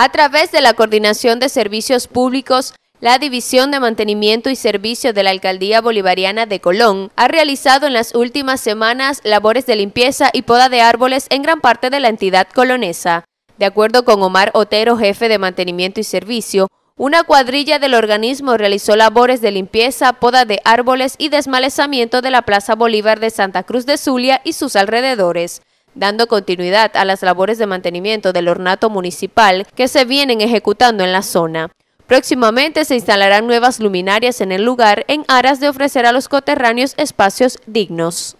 a través de la Coordinación de Servicios Públicos la División de Mantenimiento y Servicio de la Alcaldía Bolivariana de Colón ha realizado en las últimas semanas labores de limpieza y poda de árboles en gran parte de la entidad colonesa. De acuerdo con Omar Otero, jefe de mantenimiento y servicio, una cuadrilla del organismo realizó labores de limpieza, poda de árboles y desmalezamiento de la Plaza Bolívar de Santa Cruz de Zulia y sus alrededores dando continuidad a las labores de mantenimiento del ornato municipal que se vienen ejecutando en la zona. Próximamente se instalarán nuevas luminarias en el lugar en aras de ofrecer a los coterráneos espacios dignos.